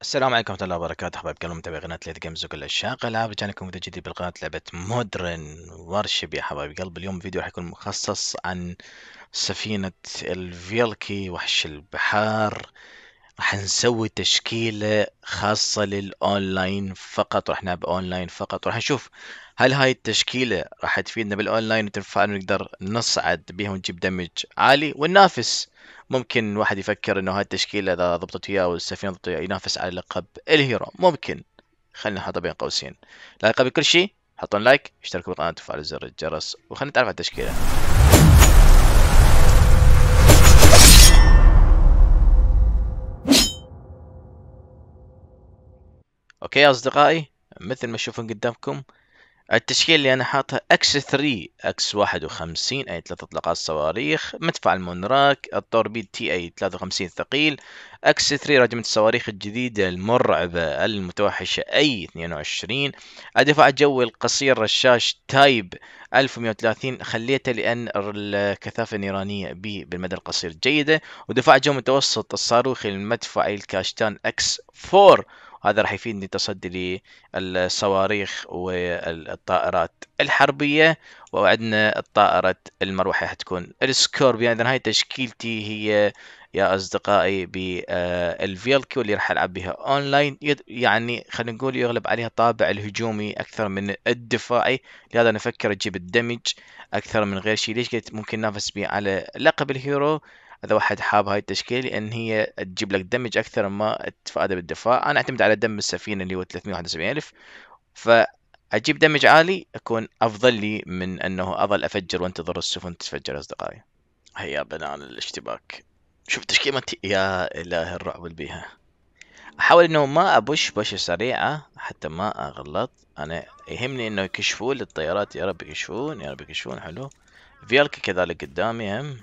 السلام عليكم ورحمة الله وبركاته حبايب قلب متابعي قناة ليت جيمز وكل عشاق العاب رجعنا فيديو جديد بالقناة لعبة مودرن ورشب يا حبايب قلب اليوم فيديو راح يكون مخصص عن سفينة الفيلكي وحش البحار راح نسوي تشكيلة خاصة للأونلاين فقط راح نلعب أونلاين فقط راح نشوف هل هاي التشكيلة راح تفيدنا بالأونلاين وتنفعنا نقدر نصعد بها ونجيب دمج عالي وننافس ممكن واحد يفكر انه هاي التشكيله اذا ضبطت وياه والسفينه ضبطت ينافس على لقب الهيرو ممكن خلينا نحطها بين قوسين لكن قبل كل شيء حطون لايك اشتركوا بالقناه وتفعلوا زر الجرس وخلينا نتعرف على التشكيله اوكي يا اصدقائي مثل ما تشوفون قدامكم التشكيل اللي انا حاطها اكس 3 اكس 51 اي ثلاث اطلاقات صواريخ مدفع المونراك التوربيد تي اي 53 ثقيل اكس 3 رجمة الصواريخ الجديدة المرعبة المتوحشة اي 22 الدفاع الجوي القصير رشاش تايب 1130 خليته لان الكثافة النيرانية به بالمدى القصير جيدة ودفاع جو متوسط الصاروخي المدفعي الكاشتان اكس 4 هذا راح يفيدني تصدي للصواريخ والطائرات الحربية وعندنا الطائرة المروحة حتكون السكوربيا إذا هاي تشكيلتي هي يا أصدقائي بالفيلكي آه، واللي راح ألعب بها أونلاين يعني خلينا نقول يغلب عليها طابع الهجومي أكثر من الدفاعي لهذا أنا أفكر أجيب الدمج أكثر من غير شيء ليش قلت ممكن نافس بي على لقب الهيرو اذا واحد حاب هاي التشكيله لان هي تجيب لك دمج اكثر ما تفادى بالدفاع انا اعتمد على دم السفينه اللي هو 371000 فاجيب دمج عالي اكون افضل لي من انه اظل افجر وانتظر السفن تتفجر اصدقائي هيا بنان الاشتباك شوف تشكيله يا اله الرعب البيها احاول انه ما ابش بشه سريعه حتى ما اغلط انا يهمني انه يكشفون للطيارات يا رب يكشفون يا رب يكشفون حلو فيالك كذلك قدامي هم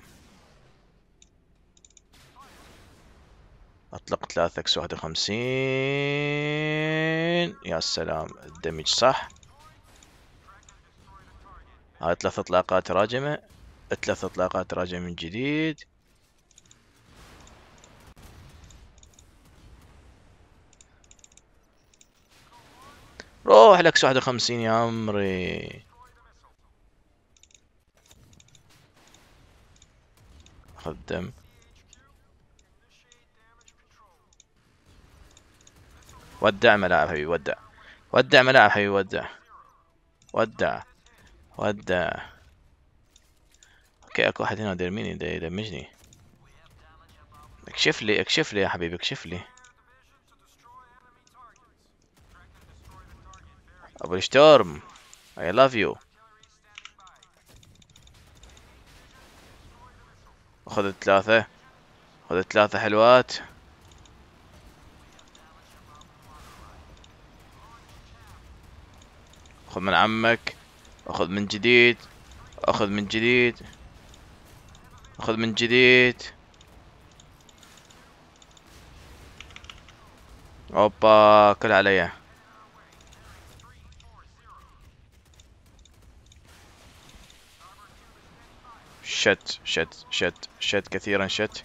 اطلق ثلاثة اكس واحد وخمسين يا سلام الدمج صح هاي ثلاث اطلاقات راجمة ثلاث اطلاقات راجمة من جديد روح لك 51 يا عمري خذ دم ودع ملاعب حبيبي ودع ودع ملاعب حبيبي ودع ودع ودع اوكي اكو واحد هنا دير يدمجني اكشف لي اكشف لي يا حبيبي اكشف لي ابو الشتورم اي لاف يو خذ ثلاثة خذ ثلاثة حلوات خذ من عمك اخذ من جديد اخذ من جديد اخذ من جديد اوبا كل عليا شت شت شت شت كثيرا شت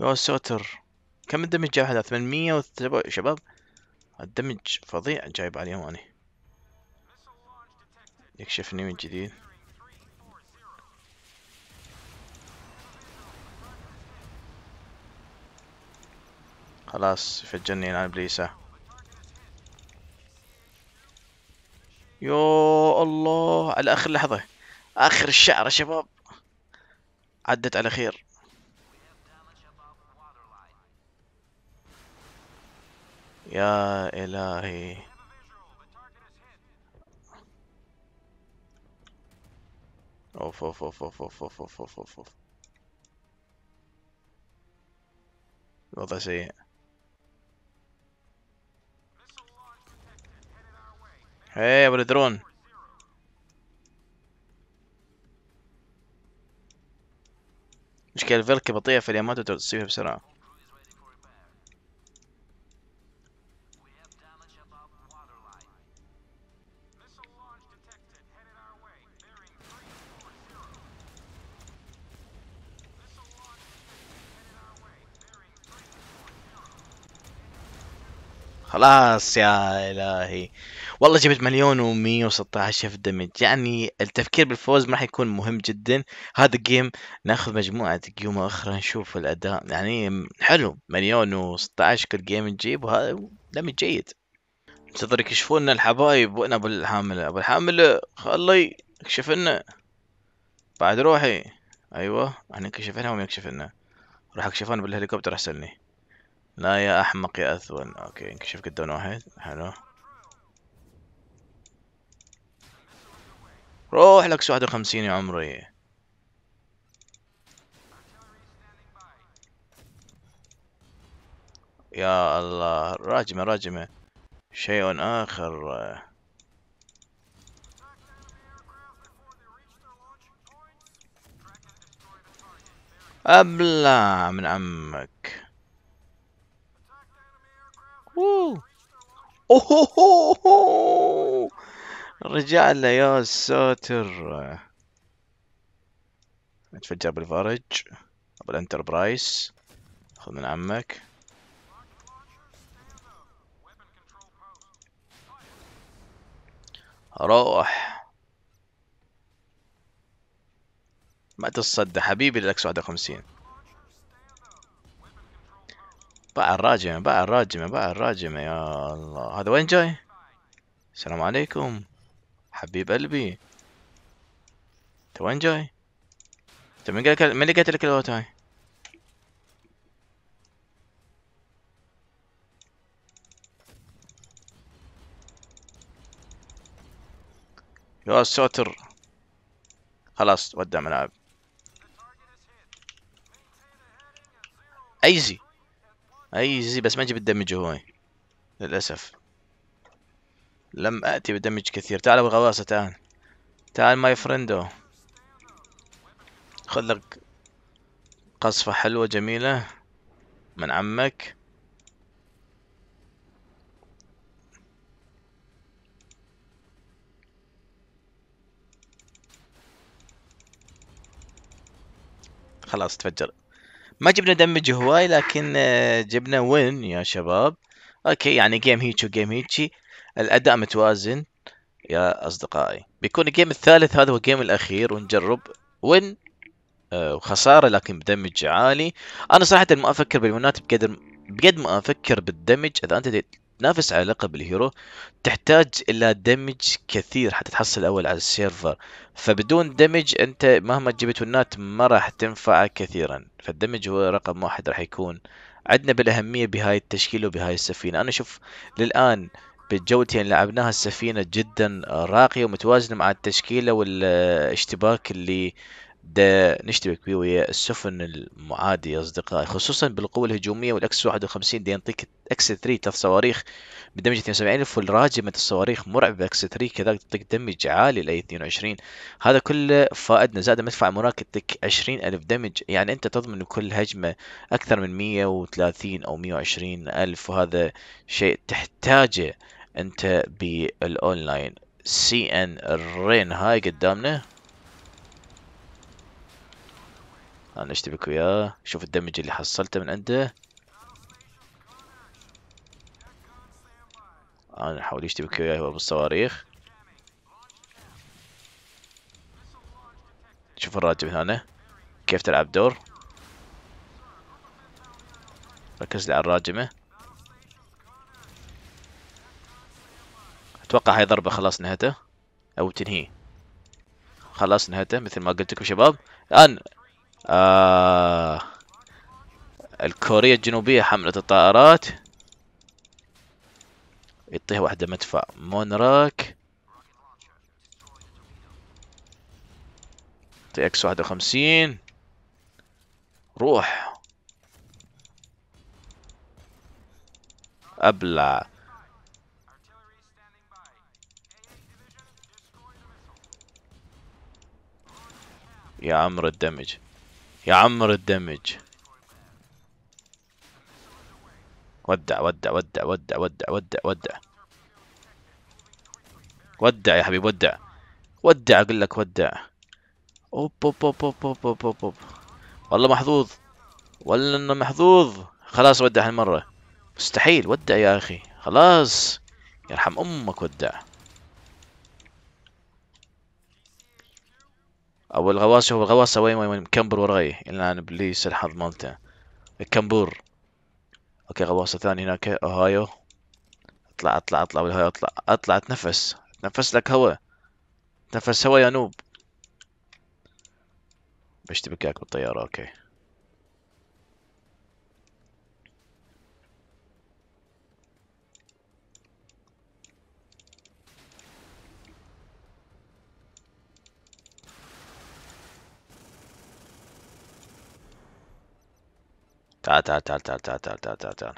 يا ساتر كم الدمج جاي هذا 800 شباب الدمج فظيع جايب عليهم اني يكشفني من جديد خلاص فجرني انا ابليسه يا الله على اخر لحظه اخر الشعره شباب عدت على خير يا إلهي أوف أوف أوف أوف أوف أوف أوف أوف أوف أوف الوضع سيء هي يا ابو الدرون مشكلة الفلك بطيئة في اليمات وتصيبها بسرعة خلاص يا الهي والله جبت مليون و116 الف دمج يعني التفكير بالفوز ما راح يكون مهم جدا هذا الجيم ناخذ مجموعه جيوم اخرى نشوف الاداء يعني حلو مليون و16 كل جيم نجيب وهذا دمج جيد انتظر يكشفونا لنا الحبايب وين ابو الحامله ابو الحامله خلي اكشف لنا بعد روحي ايوه انا كشف لنا وما يكشف لنا روح اكشفون بالهليكوبتر احسن لي لا يا احمق يا اثول اوكي انكشف قدام واحد حلو روح لك 51 يا عمري يا الله راجمة راجمة شيء آخر أبلع من عمك اوه رجع له يا ساتر نتفجر بالفرج ابو الانتربرايز خذ من عمك روح ما تصدى حبيبي لك 51 باع الراجمة باع الراجمة باع الراجمة يا الله هذا وين جاي السلام عليكم حبيب قلبي انت وين جاي انت من قال من اللي قتلك لك هاي يا ساتر خلاص ودع ملعب ايزي اي زي بس ما جبت دمج هواي للاسف لم اتي بدمج كثير تعال ابو غواصه تعال تعال ماي فريندو خذ لك قصفة حلوة جميلة من عمك خلاص تفجر ما جبنا دمج هواي لكن آه، جبنا وين يا شباب اوكي يعني جيم هيك وجيم هيك الاداء متوازن يا اصدقائي بيكون الجيم الثالث هذا هو الجيم الاخير ونجرب وين آه، وخسارة لكن بدمج عالي انا صراحة ما افكر بالونات بقدر بقد ما افكر بالدمج اذا انت تنافس على لقب الهيرو تحتاج الى دمج كثير حتى تحصل اول على السيرفر فبدون دمج انت مهما جبت ونات ما راح تنفعك كثيرا فالدمج هو رقم واحد راح يكون عندنا بالاهميه بهاي التشكيله وبهاي السفينه انا اشوف للان بالجولتين اللي لعبناها السفينه جدا راقيه ومتوازنه مع التشكيله والاشتباك اللي دا نشتبك بيه ويا السفن المعادية أصدقائي خصوصا بالقوة الهجومية والأكس 51 دي ينطيك أكس 3 ثلاث صواريخ بدمج 72000 والراجمة الصواريخ مرعبة أكس 3 كذلك تعطيك دمج عالي لاي 22 هذا كله فائدنا زاد مدفع مراكتك يعطيك 20000 دمج يعني أنت تضمن كل هجمة أكثر من 130 أو 120 ألف وهذا شيء تحتاجه أنت بالأونلاين سي ان رين هاي قدامنا انا اشتبك وياه شوف الدمج اللي حصلته من عنده انا احاول اشتبك وياه هو بالصواريخ شوف الراجل هنا كيف تلعب دور ركز لي على الراجمة اتوقع هاي ضربة خلاص نهته او تنهيه خلاص نهته مثل ما قلت لكم شباب الان آه الكورية الجنوبية حملة الطائرات يعطيها واحدة مدفع مونراك تي اكس واحد وخمسين روح ابلع يا عمرو الدمج يعمر الدمج ودع ودع ودع ودع ودع ودع ودع ودع يا حبيب ودع ودع اقول لك ودع اوب اوب اوب اوب اوب اوب اوب, أوب. والله محظوظ والله انه محظوظ خلاص ودع هالمرة مستحيل ودع يا اخي خلاص يرحم امك ودع او الغواص هو الغواصة وين وين مكمبر وراي الا انا بليس الحظ مالته كمبور اوكي غواصة ثانية هناك اوهايو اطلع اطلع اطلع بالهايو اطلع اطلع اتنفس اتنفس لك هواء تنفس هواء يا نوب بشتبك وياك بالطيارة اوكي تعال تعال تعال تعال تعال تعال تعال تعال, تعال.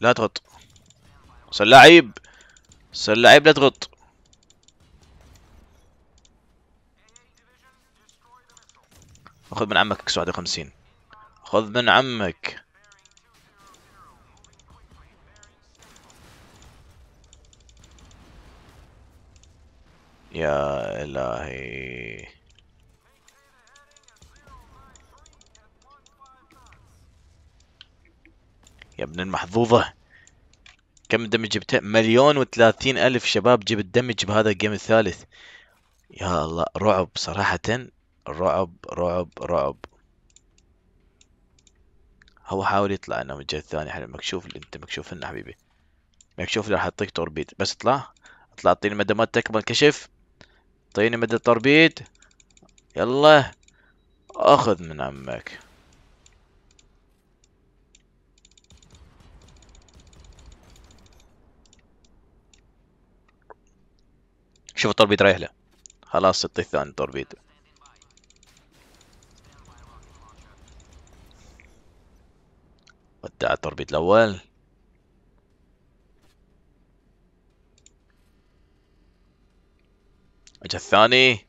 لا تغط سلاعيب سلاعيب لا تغط خذ من عمك 51 خذ من عمك يا إلهي يا ابن المحظوظة كم دمج جبته مليون وثلاثين ألف شباب جبت دمج بهذا الجيم الثالث يا الله رعب صراحة رعب رعب رعب هو حاول يطلع انا من الجهه الثانيه حلو مكشوف اللي انت مكشوف لنا حبيبي مكشوف راح اعطيك توربيد بس اطلع اطلع اعطيني مدامات تكمل كشف طيني مدى التربيد يلا اخذ من عمك شوف التربيد رايح له خلاص اعطي الثاني التربيد ودع التربيد الاول الوجه الثاني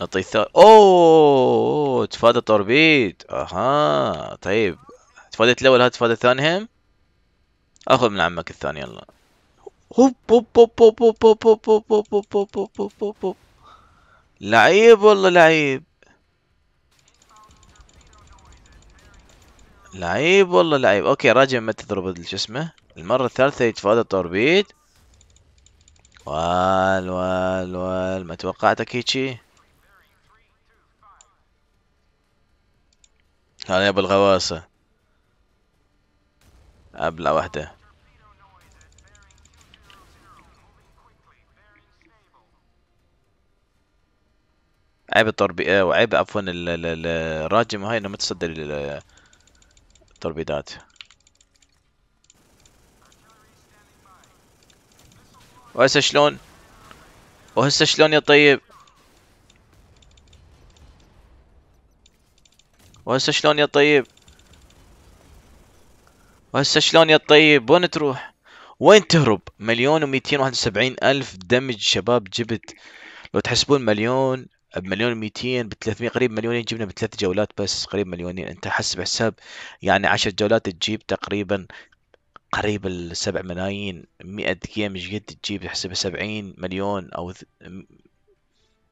نعطي الثالث اوه تفادى توربيد اها طيب تفاديت الاول هات تفادى الثاني هم اخذ من عمك الثاني يلا هوب هوب هوب هوب هوب هوب هوب هوب هوب هوب هوب هوب هوب هوب لعيب والله لعيب لعيب والله لعيب اوكي راجع ما تضرب شو اسمه المرة الثالثة يتفادى التوربيد وال وال وال ما توقعتك هيجي هذا يبو الغواصة أبلع وحدة عيب التربية آه، وعيب عفوا الراجم هاي انه ما تصدر التربيدات وهسه شلون وهسه شلون يا طيب وهسه شلون يا طيب وهسه شلون يا طيب وين تروح وين تهرب مليون وميتين 271 وسبعين الف دمج شباب جبت لو تحسبون مليون بمليون وميتين 300 قريب مليونين جبنا بثلاث جولات بس قريب مليونين انت حسب حساب يعني عشر جولات تجيب تقريبا قريب السبع ملايين 100 جيم ايش قد تجيب تحسبها 70 مليون او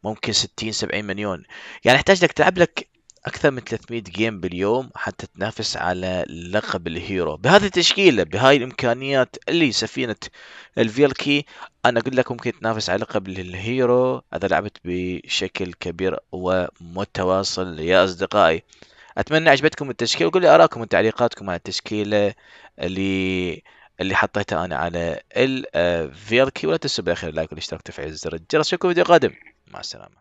ممكن 60 70 مليون يعني يحتاج لك تلعب لك اكثر من 300 جيم باليوم حتى تنافس على لقب الهيرو بهذه التشكيله بهاي الامكانيات اللي سفينه الفيلكي انا اقول لك ممكن تنافس على لقب الهيرو اذا لعبت بشكل كبير ومتواصل يا اصدقائي اتمنى عجبتكم التشكيله وقولوا لي ارائكم وتعليقاتكم على التشكيله اللي اللي حطيتها انا على الفيركي آه، ولا تنسوا بالاخير اللايك والاشتراك وتفعيل زر الجرس اشوفكم فيديو قادم مع السلامه